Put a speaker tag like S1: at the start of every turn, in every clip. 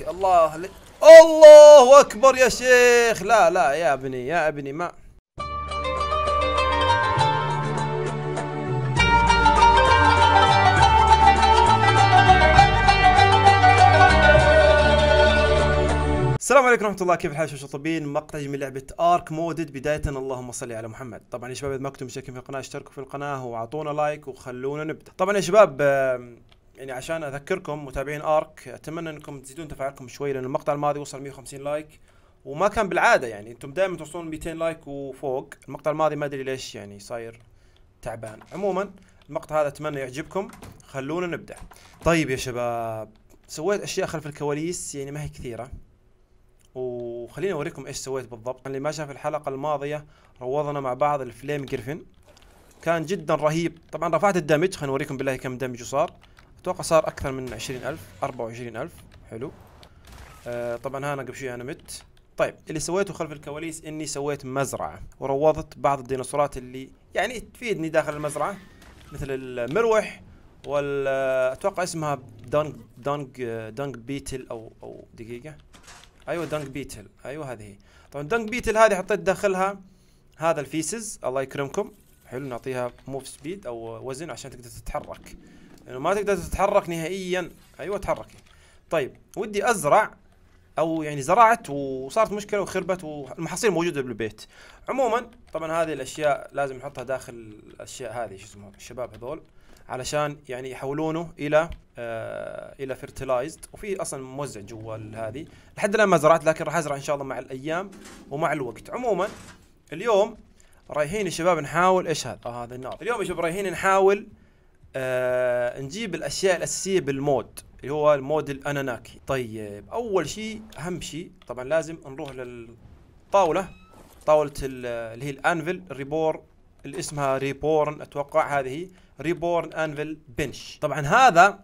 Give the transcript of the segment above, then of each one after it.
S1: لك الله لك الله اكبر يا شيخ لا لا يا ابني يا ابني ما السلام عليكم ورحمه الله كيف الحال شطبين مقطع من لعبه ارك مودد بدايه اللهم صل على محمد طبعا يا شباب اذا ما كنتم مشتركين في القناه اشتركوا في القناه واعطونا لايك وخلونا نبدا طبعا يا شباب يعني عشان اذكركم متابعين ارك اتمنى انكم تزيدون تفاعلكم شوي لان المقطع الماضي وصل 150 لايك وما كان بالعاده يعني انتم دائما توصلون 200 لايك وفوق المقطع الماضي ما ادري ليش يعني صاير تعبان عموما المقطع هذا اتمنى يعجبكم خلونا نبدا طيب يا شباب سويت اشياء خلف الكواليس يعني ما هي كثيره وخليني اوريكم ايش سويت بالضبط اللي ما شاف الحلقه الماضيه روضنا مع بعض الفليم جريفن كان جدا رهيب طبعا رفعت الدمج خليني اوريكم بالله كم دمج صار اتوقع صار اكثر من 20000 24000 حلو آه طبعا انا قبل شوي انا مت طيب اللي سويته خلف الكواليس اني سويت مزرعه وروضت بعض الديناصورات اللي يعني تفيدني داخل المزرعه مثل المروح وال اتوقع اسمها دانج دانج دانج بيتل او او دقيقه ايوه دانج بيتل ايوه هذه هي طبعا دانج بيتل هذه حطيت داخلها هذا الفيسز الله يكرمكم حلو نعطيها موف سبيد او وزن عشان تقدر تتحرك لانه يعني ما تقدر تتحرك نهائيا ايوه تحركي طيب ودي ازرع او يعني زرعت وصارت مشكله وخربت والمحاصيل موجوده بالبيت عموما طبعا هذه الاشياء لازم نحطها داخل الاشياء هذه شو اسمه الشباب هذول علشان يعني يحولونه الى آه الى فيرتلايزد وفي اصلا موزع جوا هذه لحد الان ما زرعت لكن راح ازرع ان شاء الله مع الايام ومع الوقت عموما اليوم رايحين يا شباب نحاول ايش هذا؟ آه هذا النار اليوم يا شباب رايحين نحاول آه نجيب الاشياء الاساسيه بالمود اللي هو المود الاناناكي طيب اول شيء اهم شيء طبعا لازم نروح للطاوله طاوله اللي هي الانفل ريبور اللي اسمها ريبورن اتوقع هذه ريبورن انفل بنش طبعا هذا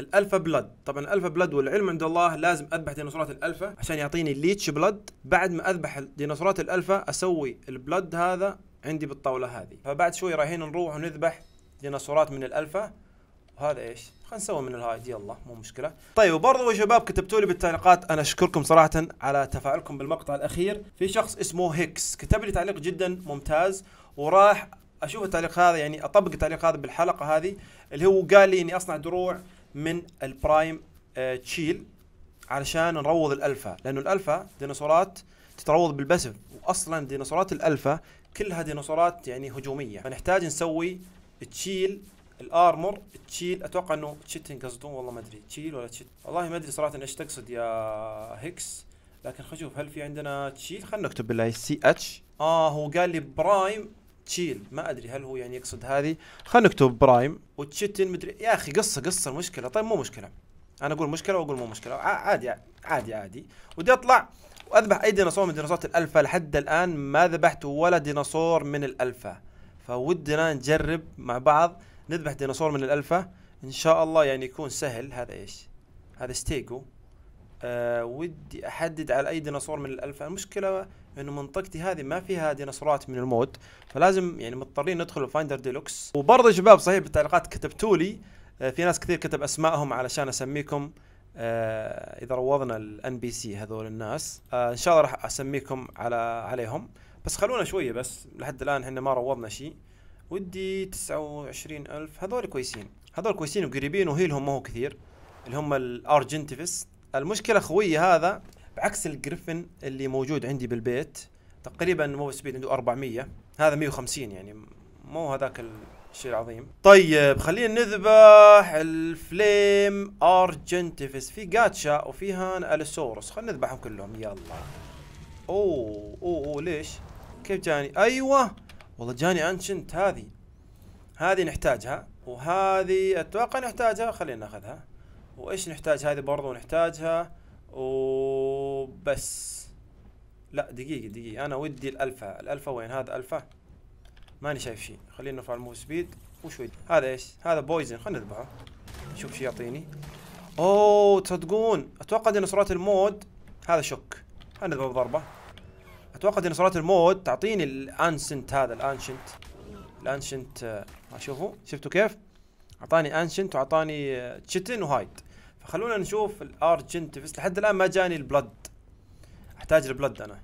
S1: الالفا بلد طبعا الالفا بلد والعلم عند الله لازم اذبح ديناصورات الالفا عشان يعطيني الليتش بلد بعد ما اذبح ديناصورات الالفا اسوي البلد هذا عندي بالطاوله هذه فبعد شوي رايحين نروح ونذبح ديناصورات من الالفا وهذا ايش؟ خلينا نسوي من الهايد يلا مو مشكله. طيب وبرضه يا شباب كتبتوا لي بالتعليقات انا اشكركم صراحه على تفاعلكم بالمقطع الاخير، في شخص اسمه هيكس كتب لي تعليق جدا ممتاز وراح اشوف التعليق هذا يعني اطبق التعليق هذا بالحلقه هذه اللي هو قال لي اني اصنع دروع من البرايم آه تشيل علشان نروض الالفا لانه الالفا ديناصورات تتروض بالبسف واصلا ديناصورات الالفا كلها ديناصورات يعني هجوميه فنحتاج نسوي تشيل الارمر تشيل اتوقع انه تشيتنج قصدون والله ما ادري تشيل ولا تشيت والله ما ادري صراحه ايش تقصد يا هيكس لكن خلينا نشوف هل في عندنا تشيل خلينا نكتب بالله سي اتش اه هو قال لي برايم تشيل ما ادري هل هو يعني يقصد هذه خلينا نكتب برايم وتشيتن مدري يا اخي قصه قصه المشكله طيب مو مشكله انا اقول مشكله واقول مو مشكله عادي عادي عادي ودي اطلع واذبح اي ديناصور من ديناصورات الالفا لحد الان ما ذبحت ولا ديناصور من الالفا فودنا نجرب مع بعض نذبح ديناصور من الألفة إن شاء الله يعني يكون سهل هذا إيش هذا ستيجو أه ودي أحدد على أي ديناصور من الألفة المشكلة إنه منطقتي هذه ما فيها ديناصورات من المود فلازم يعني مضطرين ندخل فايندر ديلوكس وبرضه شباب صحيح بالتعليقات كتبتوا لي أه في ناس كثير كتب أسمائهم علشان أسميكم أه اذا روضنا الان بي سي هذول الناس آه ان شاء الله راح اسميكم على عليهم بس خلونا شويه بس لحد الان احنا ما روضنا شيء ودي 29000 هذول كويسين هذول كويسين وقريبين وهيلهم ما هو كثير اللي هم الارجنتيفس المشكله خويي هذا بعكس الجريفن اللي موجود عندي بالبيت تقريبا مو سبيد عنده 400 هذا 150 يعني مو هذاك الشيء العظيم طيب خلينا نذبح الفليم ارجنتيفس في جاتشا وفي هان السورس خلينا نذبحهم كلهم يلا اوه اوه, أوه ليش كيف جاني ايوه والله جاني انشنت هذه هذه نحتاجها وهذه اتوقع نحتاجها خلينا ناخذها وايش نحتاج هذه برضو نحتاجها وبس لا دقيقة دقيقة انا ودي الالفا الالفا وين هذا الفا ماني شايف شيء خلينا نرفع الموف سبيد وشوي هذا ايش هذا بويزن خلينا نذبحه نشوف شو يعطيني اوه تصدقون اتوقع ديناصورات المود هذا شك خلينا نذبحه بضربة اتوقع ديناصورات المود تعطيني الانشنت هذا الانشنت الانشنت آه، شوفوا شفتوا كيف اعطاني انشنت واعطاني تشتن آه، وهايد فخلونا نشوف الارجنتيفيس لحد الان ما جاني البلد احتاج البلد انا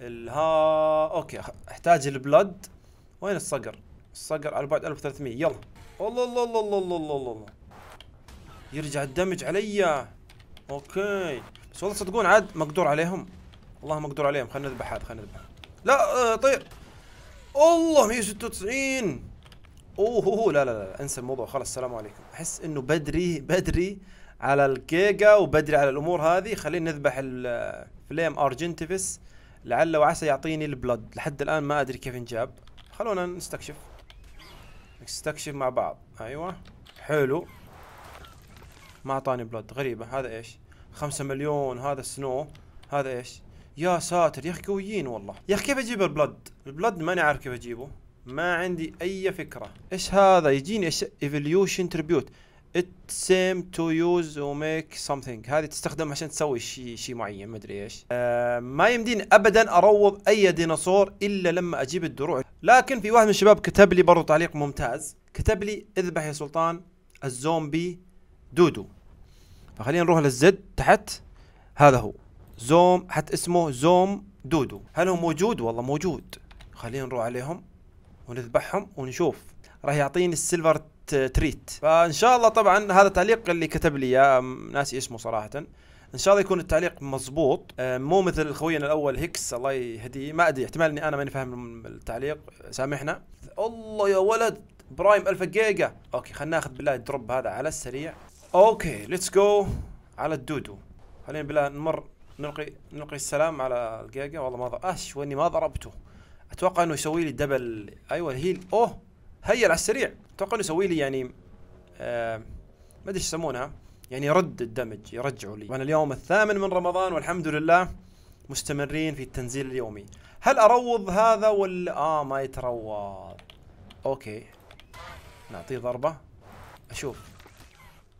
S1: الها اوكي احتاج البلد وين الصقر الصقر على بعد 1300 يلا الله الله الله الله الله الله, الله. يرجع الدمج علي اوكي بس والله تصدقون عاد مقدور عليهم اللهم اقدر عليهم خلينا نذبح هذا خلينا نذبح لا آه، طير الله 196 اوه هو لا لا لا انسى الموضوع خلاص السلام عليكم احس انه بدري بدري على الكيكا وبدري على الامور هذه خلينا نذبح الفليم آه، ارجنتيفس لعل وعسى يعطيني البلد لحد الان ما ادري كيف انجاب خلونا نستكشف نستكشف مع بعض ايوه حلو ما اعطاني بلد غريبه هذا ايش خمسة مليون هذا سنو هذا ايش يا ساتر يا اخي قويين والله يا اخي كيف اجيب البلد البلد ماني عارف كيف اجيبه ما عندي اي فكره ايش هذا يجيني ايش ايفوليوشن تريبيوت ات سيم تو يوز وميك سمثينج هذه تستخدم عشان تسوي شيء شيء معين ما ادري ايش آه ما يمديني ابدا اروض اي ديناصور الا لما اجيب الدروع لكن في واحد من الشباب كتب لي برضه تعليق ممتاز كتب لي اذبح يا سلطان الزومبي دودو فخلينا نروح للزد تحت هذا هو زوم حتى اسمه زوم دودو هل هو موجود والله موجود خلينا نروح عليهم ونذبحهم ونشوف راح يعطيني السيلفر تريت فان شاء الله طبعا هذا التعليق اللي كتب لي اياه ناسي اسمه صراحه ان شاء الله يكون التعليق مزبوط آه، مو مثل خوينا الاول هيكس الله يهديه ما ادري احتمال اني انا ماني فاهم التعليق سامحنا الله يا ولد برايم 1000 جيجا اوكي خلينا ناخذ بالله الدروب هذا على السريع اوكي ليتس جو على الدودو خلينا بالله نمر نلقي نلقي السلام على الجيجا والله ما اش واني ما ضربته اتوقع انه يسوي لي دبل ايوه الهيل اوه هيا على السريع اتوقع انه يسوي لي يعني آه ما ادري يسمونها يعني يرد الدمج يرجعه لي وانا اليوم الثامن من رمضان والحمد لله مستمرين في التنزيل اليومي هل اروض هذا ولا اه ما يتروض اوكي نعطيه ضربه اشوف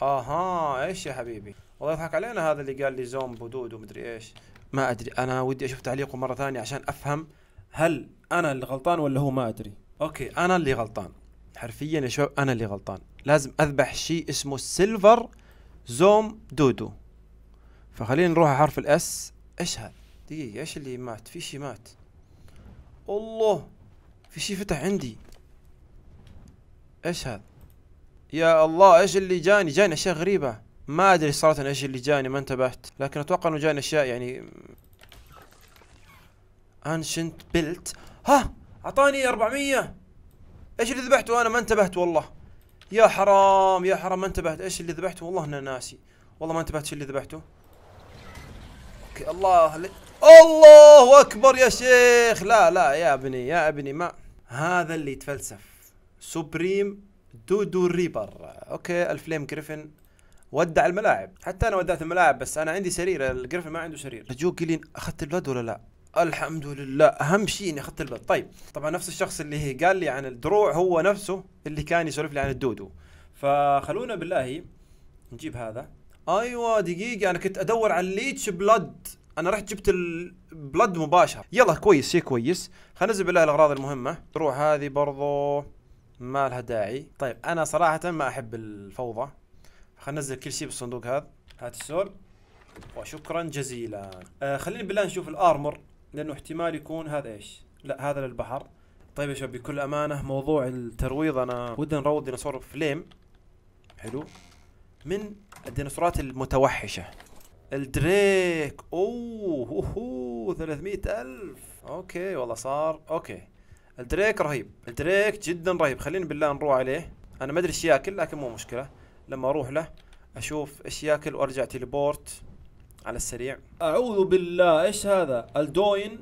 S1: اها ايش يا حبيبي والله يضحك علينا هذا اللي قال لي زومب ودود ومدري ايش ما ادري انا ودي اشوف تعليقه مره ثانيه عشان افهم هل انا اللي غلطان ولا هو ما ادري اوكي انا اللي غلطان حرفيا يا شباب انا اللي غلطان لازم اذبح شيء اسمه سيلفر زوم دودو فخلينا نروح على حرف الاس ايش هذا دقيقه ايش اللي مات في شيء مات الله في شيء فتح عندي ايش هذا يا الله ايش اللي جاني جاني اشياء غريبه ما ادري صراحه ايش اللي جاني ما انتبهت لكن اتوقع انه جاني اشياء يعني انشنت بيلت ها اعطاني 400 ايش اللي ذبحته انا ما انتبهت والله يا حرام يا حرام ما انتبهت ايش اللي ذبحته والله انا ناسي والله ما انتبهت ايش اللي ذبحته اوكي الله لي. الله اكبر يا شيخ لا لا يا ابني يا ابني ما هذا اللي يتفلسف سوبريم دودو ريبر اوكي الفليم جريفن ودع الملاعب حتى انا ودعت الملاعب بس انا عندي سرير القرفه ما عنده سرير جو قال اخذت البلد ولا لا الحمد لله اهم شيء اني اخذت البلد طيب طبعا نفس الشخص اللي قال لي عن الدروع هو نفسه اللي كان يسولف لي عن الدودو فخلونا بالله نجيب هذا ايوه دقيقه انا كنت ادور على الليتش بلد انا رحت جبت البلد مباشر يلا كويس شيء كويس خلينا ننزل بالله الاغراض المهمه تروح هذه برضو ما لها داعي طيب انا صراحه ما احب الفوضى خلينا ننزل كل شيء بالصندوق هذا هات السول وشكرا جزيلا آه خلينا بالله نشوف الارمر لانه احتمال يكون هذا ايش لا هذا للبحر طيب يا شباب بكل امانه موضوع الترويض انا ودي نروض ديناصور فليم حلو من الديناصورات المتوحشه الدريك اوه اوه 300 الف اوكي والله صار اوكي الدريك رهيب الدريك جدا رهيب خلينا بالله نروح عليه انا ما ادري ايش ياكل لكن مو مشكله لما اروح له اشوف ايش ياكل وارجع تليبورت على السريع اعوذ بالله ايش هذا الدوين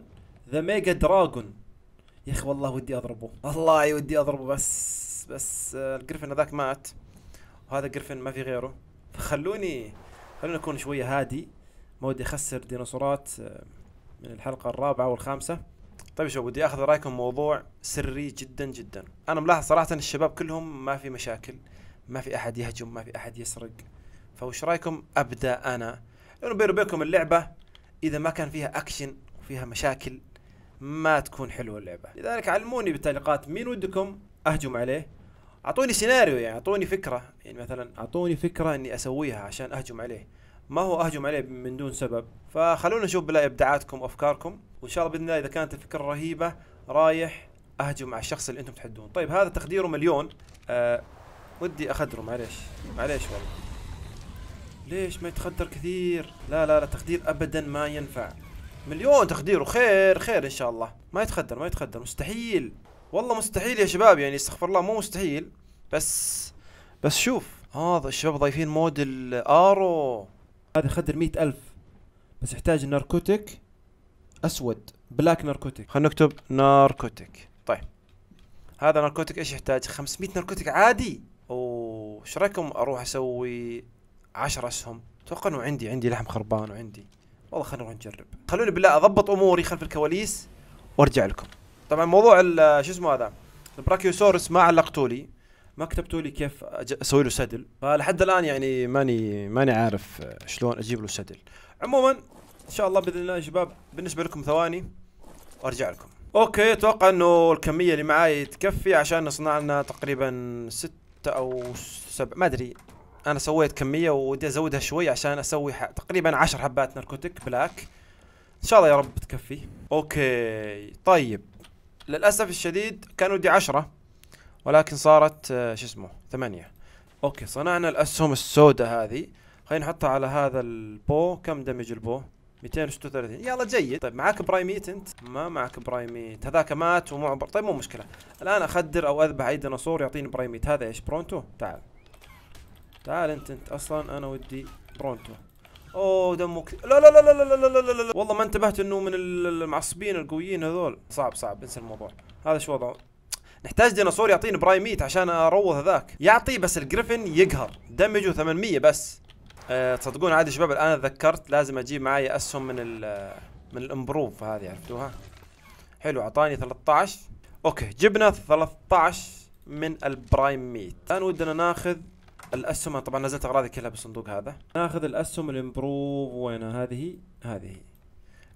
S1: ذا ميجا دراجون يا اخي والله ودي اضربه والله ودي اضربه بس بس آه، الجريفن هذاك مات وهذا جريفن ما في غيره فخلوني خلوني اكون شويه هادي ما ودي اخسر ديناصورات آه، من الحلقه الرابعه والخامسه طيب شباب ودي اخذ رايكم موضوع سري جدا جدا انا ملاحظ صراحه الشباب كلهم ما في مشاكل ما في احد يهجم ما في احد يسرق فوش رايكم ابدا انا لانه بيني وبينكم اللعبه اذا ما كان فيها اكشن وفيها مشاكل ما تكون حلوه اللعبه لذلك علموني بالتعليقات مين ودكم اهجم عليه اعطوني سيناريو يعني اعطوني فكره يعني مثلا اعطوني فكره اني اسويها عشان اهجم عليه ما هو اهجم عليه من دون سبب فخلونا نشوف بلا ابداعاتكم وافكاركم وان شاء الله باذن الله اذا كانت الفكره رهيبه رايح اهجم على الشخص اللي انتم تحدون طيب هذا تقديره مليون آه ودي اخدره معليش معليش والله ليش ما يتخدر كثير لا لا لا تخدير ابدا ما ينفع مليون تخدير وخير خير ان شاء الله ما يتخدر ما يتخدر مستحيل والله مستحيل يا شباب يعني استغفر الله مو مستحيل بس بس شوف هذا الشباب ضايفين مود الارو هذا خدر مئة ألف بس يحتاج ناركوتيك أسود بلاك ناركوتيك خلينا نكتب ناركوتيك طيب هذا ناركوتيك ايش يحتاج 500 ناركوتيك عادي وش رايكم اروح اسوي 10 اسهم اتوقع انه عندي عندي لحم خربان وعندي والله خلينا نروح نجرب خلوني بالله اضبط اموري خلف الكواليس وارجع لكم طبعا موضوع شو اسمه هذا البراكيوسورس ما علقتوا لي ما كتبتوا لي كيف اسوي له سدل فلحد الان يعني ماني ماني عارف شلون اجيب له سدل عموما ان شاء الله باذن الله يا شباب بالنسبه لكم ثواني وارجع لكم اوكي اتوقع انه الكميه اللي معاي تكفي عشان نصنع لنا تقريبا ست او سبع ما ادري انا سويت كميه ودي ازودها شوي عشان اسوي تقريبا عشر حبات ناركوتيك بلاك ان شاء الله يا رب تكفي اوكي طيب للاسف الشديد كان ودي عشرة ولكن صارت آه، شو اسمه ثمانية اوكي صنعنا الاسهم السوداء هذه خلينا نحطها على هذا البو كم دمج البو 236 يلا جيد طيب معاك برايميت انت ما معك برايميت هذاك مات ومعه بر... طيب مو مشكله الان اخدر او اذبح اي ديناصور يعطيني برايميت هذا ايش برونتو تعال تعال انت انت اصلا انا ودي برونتو اوه دمك لا لا لا لا لا لا لا لا لا والله ما انتبهت انه من المعصبين القويين هذول صعب صعب انسى الموضوع هذا شو وضعه نحتاج ديناصور يعطيني برايميت عشان اروض هذاك يعطي بس الجريفن يقهر دمجه 800 بس أه تصدقون عادي شباب الان تذكرت لازم اجيب معي اسهم من ال من الامبروف هذه عرفتوها حلو اعطاني 13 اوكي جبنا 13 من البرايم ميت الان ودنا ناخذ الاسهم طبعا نزلت اغراضي كلها بالصندوق هذا ناخذ الاسهم الامبروف وينها هذه هذه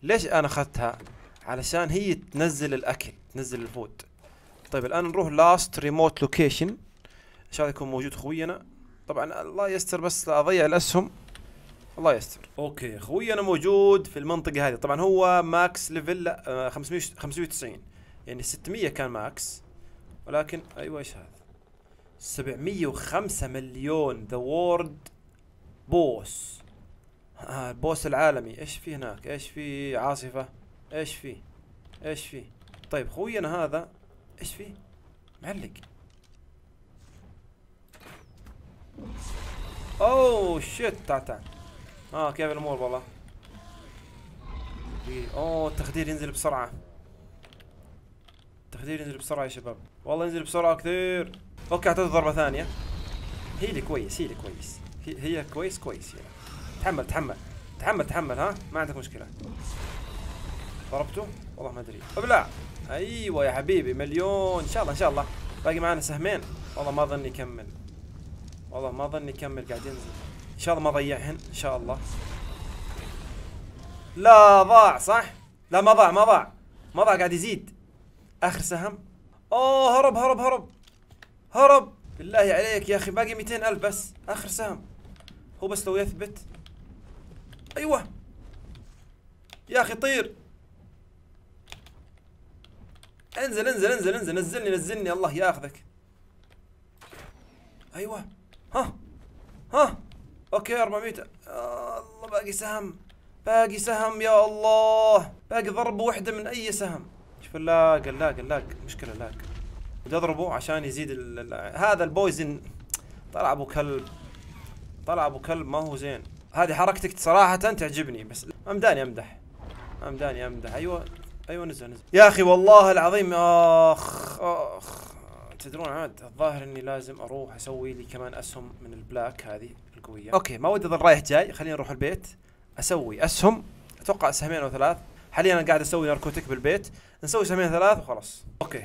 S1: ليش انا اخذتها علشان هي تنزل الاكل تنزل الفود طيب الان نروح لاست ريموت لوكيشن ان شاء الله يكون موجود خوينا طبعا الله يستر بس لا اضيع الاسهم الله يستر اوكي اخوي انا موجود في المنطقه هذه طبعا هو ماكس ليفل لا 500 آه، 590 يعني 600 كان ماكس ولكن ايوه ايش هذا 705 مليون ذا وورد بوس البوس العالمي ايش في هناك ايش في عاصفه ايش في ايش في طيب خوينا هذا ايش في معلق اوه شيت تعال تعال اه كيف الامور والله اوه oh, التخدير ينزل بسرعه التخدير ينزل بسرعه يا شباب والله ينزل بسرعه كثير اوكي اعطيته ضربه ثانيه هي اللي كويس هي اللي كويس هي, هي كويس كويس يعني. تحمل تحمل تحمل تحمل ها ما عندك مشكله ضربته والله ما ادري ابلع ايوه يا حبيبي مليون ان شاء الله ان شاء الله باقي معنا سهمين والله ما ظني يكمل والله ما ظني يكمل قاعد ينزل ان شاء الله ما ضيعهن ان شاء الله لا ضاع صح لا ما ضاع ما ضاع ما ضاع قاعد يزيد اخر سهم اوه هرب هرب هرب هرب بالله عليك يا اخي باقي 200 الف بس اخر سهم هو بس لو يثبت ايوه يا اخي طير انزل انزل انزل انزل نزلني نزلني الله ياخذك ايوه ها ها اوكي 400 آه الله باقي سهم باقي سهم يا الله باقي ضربه واحده من اي سهم شوف اللاج اللاج اللاج مشكله اللاج بدي اضربه عشان يزيد الـ الـ هذا البويزن طلع ابو كلب طلع ابو كلب ما هو زين هذه حركتك صراحه تعجبني بس امداني امدح امداني امدح ايوه ايوه نزل نزل يا اخي والله العظيم اخ اخ تدرون عاد الظاهر اني لازم اروح اسوي لي كمان اسهم من البلاك هذه القويه اوكي ما ودي اظل رايح جاي خليني اروح البيت اسوي اسهم اتوقع سهمين او ثلاث حاليا انا قاعد اسوي ناركوتيك بالبيت نسوي سهمين ثلاث وخلاص اوكي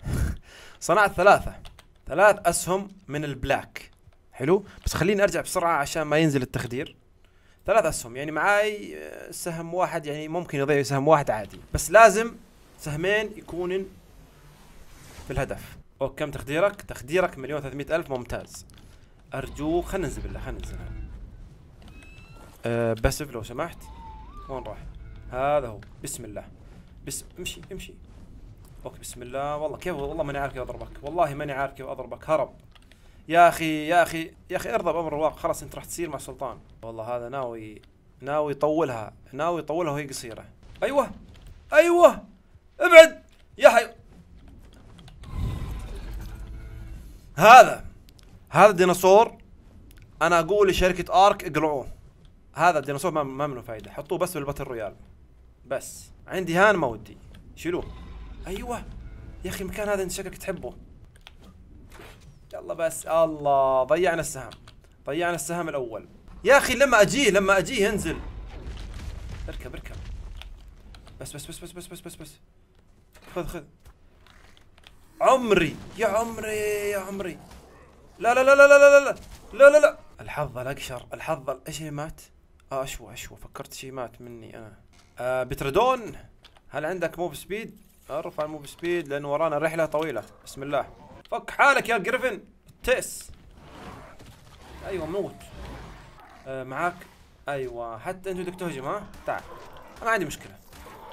S1: صنعت ثلاثه ثلاث اسهم من البلاك حلو بس خليني ارجع بسرعه عشان ما ينزل التخدير ثلاث اسهم يعني معاي آه، سهم واحد يعني ممكن يضيع سهم واحد عادي بس لازم سهمين يكونن في الهدف اوك كم تخديرك؟ تخديرك مليون ثلاثمية ألف ممتاز أرجوك خلنا ننزل بالله خلنا ننزل أه بس لو سمحت وين راح؟ هذا هو بسم الله بس امشي امشي اوكي بسم الله والله كيف والله ماني عارف كيف اضربك والله ماني عارف كيف اضربك هرب يا اخي يا اخي يا اخي ارضى بامر الواقع خلاص انت راح تصير مع سلطان والله هذا ناوي ناوي يطولها ناوي يطولها وهي قصيره ايوه ايوه ابعد يا حي هذا هذا الديناصور انا اقول لشركه ارك اقلعوه هذا الديناصور ما ما منه فايده حطوه بس بالباتل رويال بس عندي هان ما ودي شيلوه ايوه يا اخي المكان هذا انت شكلك تحبه يلا بس الله ضيعنا السهم ضيعنا السهم الاول يا اخي لما اجيه لما اجيه انزل اركب اركب بس بس بس بس بس بس بس بس خذ خذ عمري يا عمري يا عمري لا لا لا لا لا لا لا لا لا لا الحظ الاقشر الحظ ايش هي مات؟ اه اشوى اشوى فكرت شي مات مني انا آه بتردون هل عندك موب سبيد؟ ارفع الموب سبيد لان ورانا رحله طويله بسم الله فك حالك يا جريفن تيس ايوه موت آه معاك ايوه حتى انت بدك تهجم ها؟ تعال ما عندي مشكله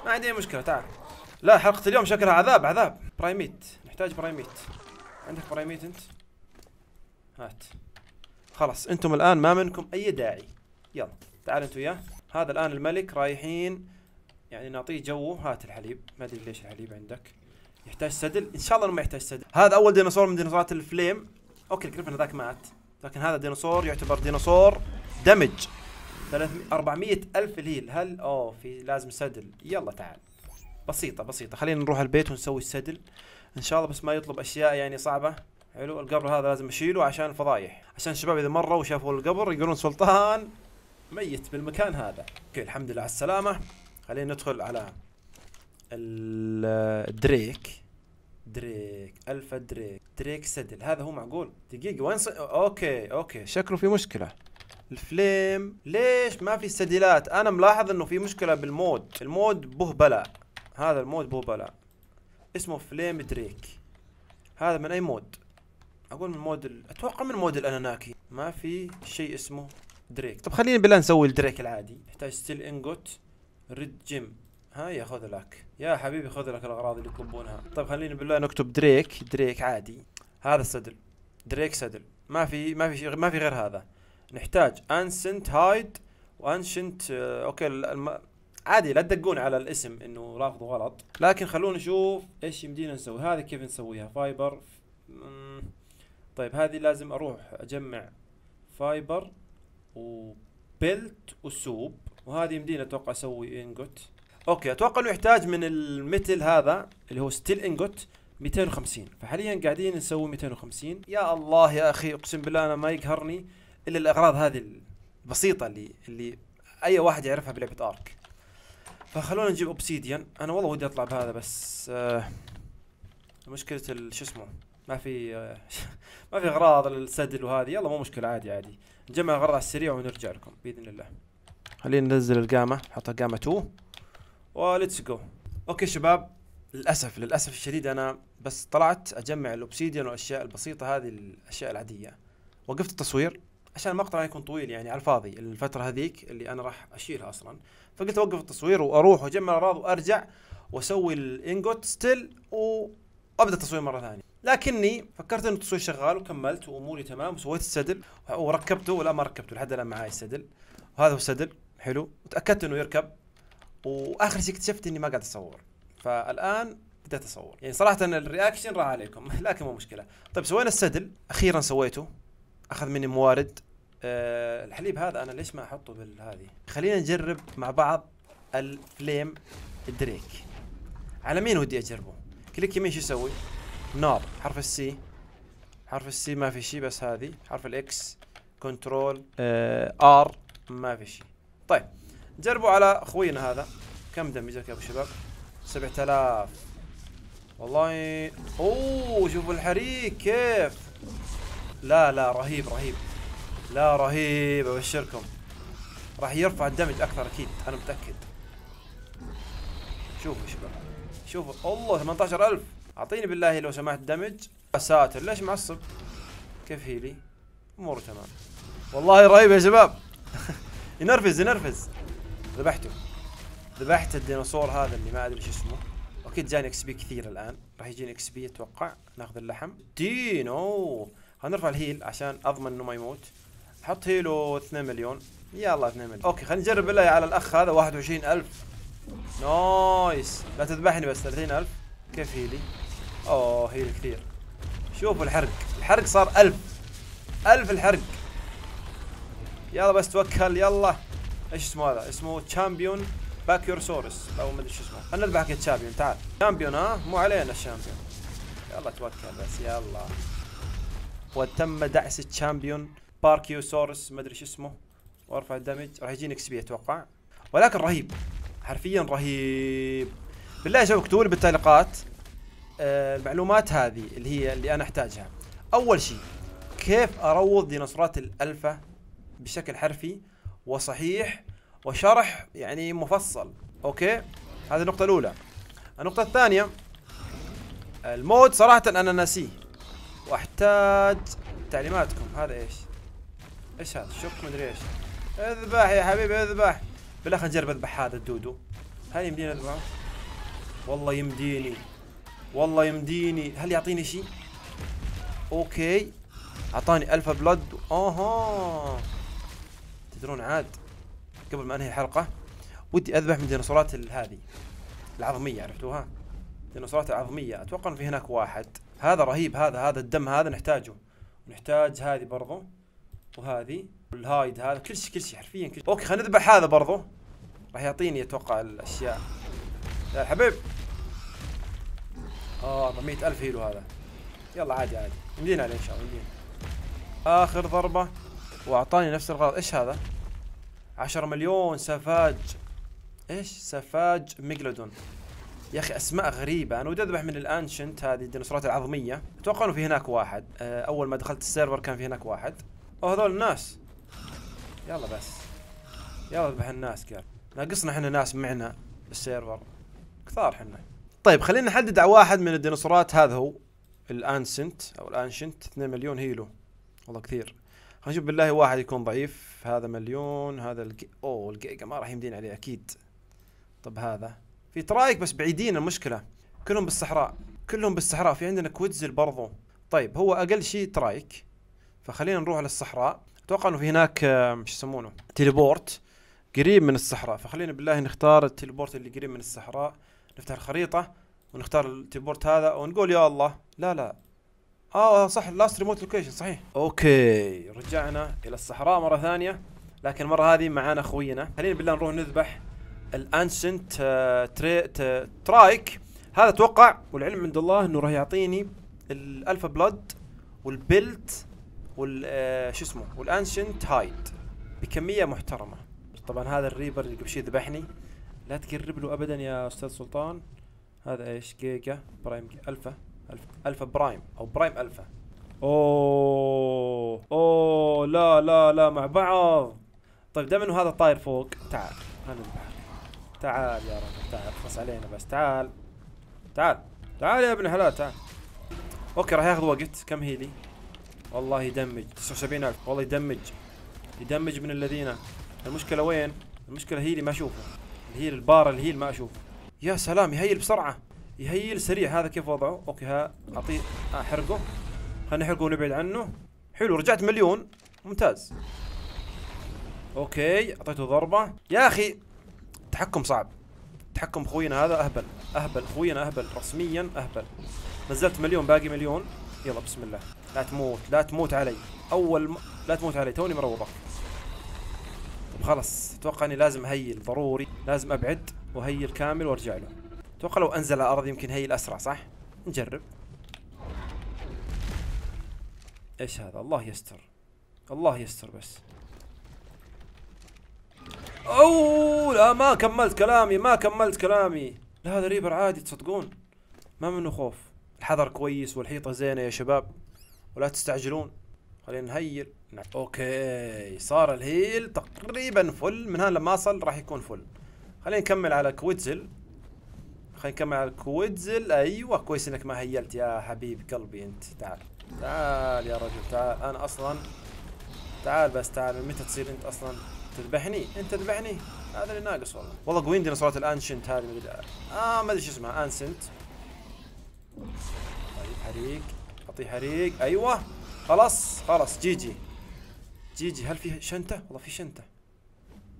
S1: ما عندي مشكله تعال لا حلقه اليوم شكلها عذاب عذاب برايميت نحتاج برايميت عندك برايميت انت هات خلاص انتم الان ما منكم اي داعي يلا تعال انت وياه هذا الان الملك رايحين يعني نعطيه جوه هات الحليب ما ادري ليش الحليب عندك يحتاج سدل ان شاء الله ما يحتاج سدل هذا اول ديناصور من ديناصورات الفليم اوكي الكريبن هذاك مات لكن هذا ديناصور يعتبر ديناصور دمج 400 الف الهيل هل اوه في لازم سدل يلا تعال بسيطه بسيطه خلينا نروح البيت ونسوي السدل ان شاء الله بس ما يطلب اشياء يعني صعبه حلو القبر هذا لازم اشيله عشان الفضايح عشان الشباب اذا مروا وشافوا القبر يقولون سلطان ميت بالمكان هذا اوكي الحمد لله على السلامه خلينا ندخل على دريك دريك الفا دريك دريك سدل هذا هو معقول دقيقه وين ص... اوكي اوكي شكله في مشكله الفليم ليش ما في سديلات انا ملاحظ انه في مشكله بالمود المود به بلا هذا المود به بلا اسمه فليم دريك هذا من اي مود اقول من مود اتوقع من مود الاناناكي ما في شيء اسمه دريك طب خلينا بالله نسوي الدريك العادي يحتاج ستيل انجوت ريد جيم ها ياخذ لك يا حبيبي خذ لك الاغراض اللي يطلبونها طيب خلينا بالله نكتب دريك دريك عادي هذا السدل دريك سدل ما في ما في ما في غير هذا نحتاج انسنت هايد وانشنت اوكي الم... عادي لا تدقون على الاسم انه رافضه غلط لكن خلونا نشوف ايش يمدينا نسوي هذه كيف نسويها فايبر طيب هذه لازم اروح اجمع فايبر وبلت وسوب وهذه يمدينا اتوقع اسوي انجوت اوكي اتوقع انه يحتاج من المثل هذا اللي هو ستيل انجوت 250 فحاليا قاعدين نسوي 250 يا الله يا اخي اقسم بالله انا ما يقهرني الا الاغراض هذه البسيطه اللي اللي اي واحد يعرفها بلعبه ارك فخلونا نجيب اوبسيديان انا والله ودي اطلع بهذا بس آه مشكلة شو اسمه ما في آه ما في اغراض السدل وهذه يلا مو مشكلة عادي عادي نجمع اغراض على السريع ونرجع لكم باذن الله خلينا ننزل القامة نحطها القامه 2 وليتس جو اوكي شباب للاسف للاسف الشديد انا بس طلعت اجمع الاوبسيديان والاشياء البسيطة هذه الاشياء العادية وقفت التصوير عشان المقطع يكون طويل يعني على الفاضي الفتره هذيك اللي انا راح اشيلها اصلا فقلت اوقف التصوير واروح واجمع الاغراض وارجع واسوي الانجوت ستيل وابدا التصوير مره ثانيه لكني فكرت انه التصوير شغال وكملت واموري تمام وسويت السدل وركبته ولا ما ركبته لحد الان معي السدل وهذا هو السدل حلو وتاكدت انه يركب واخر شيء اكتشفت اني ما قاعد اصور فالان بديت اصور يعني صراحه الرياكشن راح عليكم لكن مو مشكله طيب سوينا السدل اخيرا سويته اخذ مني موارد أه الحليب هذا انا ليش ما احطه بالهذه خلينا نجرب مع بعض الفليم دريك على مين ودي اجربه كليك يمين شو يسوي نار حرف السي حرف السي ما في شيء بس هذه حرف الاكس كنترول آه ار ما في شيء طيب جربوا على اخوينا هذا كم دمجك يا ابو شباب 7000 والله اوه شوفوا الحريق كيف لا لا رهيب رهيب لا رهيب ابشركم راح يرفع الدمج اكثر اكيد انا متاكد شوفوا شباب شوفوا الله 18000 اعطيني بالله لو سمحت دمج يا ساتر ليش معصب كيف هيلي اموره تمام والله رهيب يا شباب ينرفز ينرفز ذبحته ذبحت الديناصور هذا اللي ما ادري ايش اسمه اكيد جاني اكس بي كثير الان راح يجيني اكس بي اتوقع ناخذ اللحم دينو هنرفع الهيل عشان اضمن انه ما يموت حط هيلو 2 مليون يلا 2 مليون اوكي خلينا نجرب بالله على الاخ هذا 21000 نايس لا تذبحني بس 30000 كيف هيلي اوه هيلي كثير شوفوا الحرق الحرق صار 1000 1000 الحرق يلا بس توكل يلا ايش اسمه هذا اسمه تشامبيون باكيورسورس او ما ادري ايش اسمه خلينا نذبحك يا تشامبيون تعال تشامبيون ها مو علينا الشامبيون يلا توكل بس يلا وتم دعس الشامبيون باركيوسورس ما ادري شو اسمه وارفع الدمج راح يجيني اكس بي اتوقع ولكن رهيب حرفيا رهيب بالله اكتبوا لي بالتعليقات آه، المعلومات هذه اللي هي اللي انا احتاجها اول شيء كيف اروض ديناصورات الالفا بشكل حرفي وصحيح وشرح يعني مفصل اوكي هذه النقطه الاولى النقطه الثانيه المود صراحه انا ناسيه واحتاج تعليماتكم هذا ايش ايش هذا شوك مدري ايش اذبح يا حبيبي اذبح بالله نجرب اذبح هذا الدودو هل يمديني اذبحه؟ والله يمديني والله يمديني هل يعطيني شيء؟ اوكي اعطاني الفا بلد اها تدرون عاد قبل ما انهي الحلقه ودي اذبح من الديناصورات هذه العظميه عرفتوها؟ الديناصورات العظميه اتوقع ان في هناك واحد هذا رهيب هذا هذا الدم هذا نحتاجه نحتاج هذه برضه وهذه والهايد هذا كل شيء كل شيء حرفيا كل شيء اوكي خلينا نذبح هذا برضه راح يعطيني اتوقع الاشياء يا حبيب اه 400 الف هيلو هذا يلا عادي عادي يمدينا عليه ان شاء الله يمدينا اخر ضربه واعطاني نفس الغلط ايش هذا 10 مليون سفاج ايش سفاج ميجلودون يا اخي اسماء غريبه انا ودي اذبح من الانشنت هذه الديناصورات العظميه اتوقع انه في هناك واحد آه، اول ما دخلت السيرفر كان في هناك واحد هذول الناس يلا بس يلا اذبح الناس قال ناقصنا احنا ناس معنا بالسيرفر كثار احنا طيب خلينا نحدد على واحد من الديناصورات هذا هو الانسنت او الانشنت 2 مليون هيلو والله كثير خلينا نشوف بالله واحد يكون ضعيف هذا مليون هذا الج... اوه الجيجا ما راح يمدين عليه اكيد طب هذا في ترايك بس بعيدين المشكله كلهم بالصحراء كلهم بالصحراء في عندنا كويتزل برضو طيب هو اقل شيء ترايك فخلينا نروح للصحراء اتوقع انه في هناك شو يسمونه تيليبورت قريب من الصحراء فخلينا بالله نختار التيليبورت اللي قريب من الصحراء نفتح الخريطة ونختار التيليبورت هذا ونقول يا الله لا لا اه, آه، صح لاست ريموت لوكيشن صحيح اوكي رجعنا الى الصحراء مرة ثانية لكن المرة هذه معانا خوينا خلينا بالله نروح نذبح الانشنت تري ترايك هذا اتوقع والعلم عند الله انه راح يعطيني الالفا بلود والبلت وال آه، شو اسمه والانشنت هايد بكميه محترمه طبعا هذا الريبر اللي قبل شوي ذبحني لا تقرب له ابدا يا استاذ سلطان هذا ايش جيجا برايم الفا الفا, ألفا برايم او برايم الفا اوه اوه لا لا لا مع بعض طيب دام انه هذا طاير فوق تعال خلينا نذبحك تعال يا رجل تعال خلص علينا بس تعال تعال تعال يا ابن حلال تعال اوكي راح ياخذ وقت كم هيلي والله يدمج 79000 والله يدمج يدمج من الذين المشكله وين المشكله هي اللي ما اشوفه الهيل البار الهيل ما اشوفه يا سلام يهيل بسرعه يهيل سريع هذا كيف وضعه اوكي ها اعطيه احرقه خلينا نحرقه ونبعد عنه حلو رجعت مليون ممتاز اوكي اعطيته ضربه يا اخي تحكم صعب تحكم خوينا هذا اهبل اهبل خوينا اهبل رسميا اهبل نزلت مليون باقي مليون يلا بسم الله لا تموت لا تموت علي اول م... لا تموت علي توني مروضك طب خلاص اتوقع اني لازم اهيل ضروري لازم ابعد وهيل كامل وارجع له اتوقع لو انزل على الارض يمكن هيل اسرع صح نجرب ايش هذا الله يستر الله يستر بس اوه لا ما كملت كلامي ما كملت كلامي لا هذا ريبر عادي تصدقون ما منه خوف الحذر كويس والحيطه زينه يا شباب ولا تستعجلون خلينا نهيل نعم. اوكي صار الهيل تقريبا فل من هنا لما اصل راح يكون فل خلينا نكمل على كويتزل خلينا نكمل على كويتزل ايوه كويس انك ما هيلت يا حبيب قلبي انت تعال تعال يا رجل تعال انا اصلا تعال بس تعال متى تصير انت اصلا تذبحني انت تذبحني هذا اللي ناقص والله والله عندنا صوره الانشنت هذه اه ما ادري شو اسمها انسنت طيب حريق حريق ايوه خلاص خلاص جي جي جي جي هل في شنطه والله في شنطه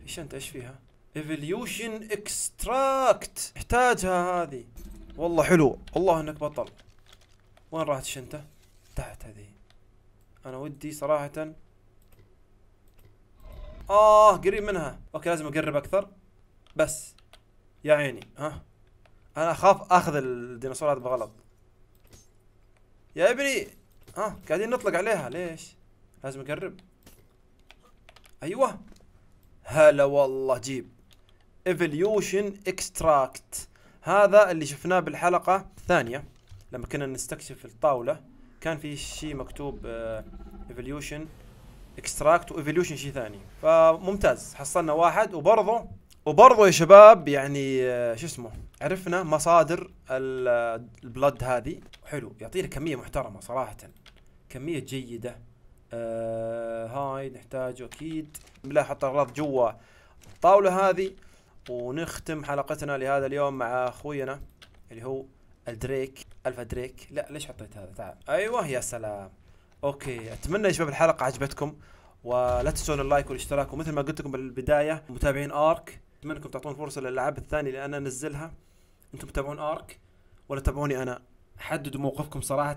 S1: في شنطه ايش فيها ايفوليوشن اكستراكت احتاجها هذه والله حلو والله انك بطل وين راحت الشنطه تحت هذه انا ودي صراحه اه قريب منها اوكي لازم اقرب اكثر بس يا عيني ها انا اخاف اخذ الديناصورات بغلط يا ابني ها قاعدين نطلق عليها ليش لازم اقرب ايوه هلا والله جيب ايفوليوشن اكستراكت هذا اللي شفناه بالحلقة الثانية لما كنا نستكشف الطاولة كان في شيء مكتوب ايفوليوشن اكستراكت وايفوليوشن شيء ثاني فممتاز حصلنا واحد وبرضه وبرضه يا شباب يعني آه، شو اسمه عرفنا مصادر البلد هذه حلو يعطينا كميه محترمه صراحه كميه جيده آه هاي نحتاج اكيد لا حط اغراض جوا الطاوله هذه ونختم حلقتنا لهذا اليوم مع اخوينا اللي هو الدريك الفا دريك لا ليش حطيت هذا تعال ايوه يا سلام اوكي اتمنى يا شباب الحلقه عجبتكم ولا تنسون اللايك والاشتراك ومثل ما قلت لكم بالبدايه متابعين ارك اتمنى انكم تعطون فرصه للالعاب الثانيه اللي انا انزلها انتم تتابعون ارك ولا تتابعوني انا حددوا موقفكم صراحه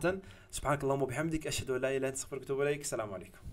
S1: سبحانك اللهم وبحمدك اشهد ان لا اله الا انت استغفرك واتوب اليك السلام عليكم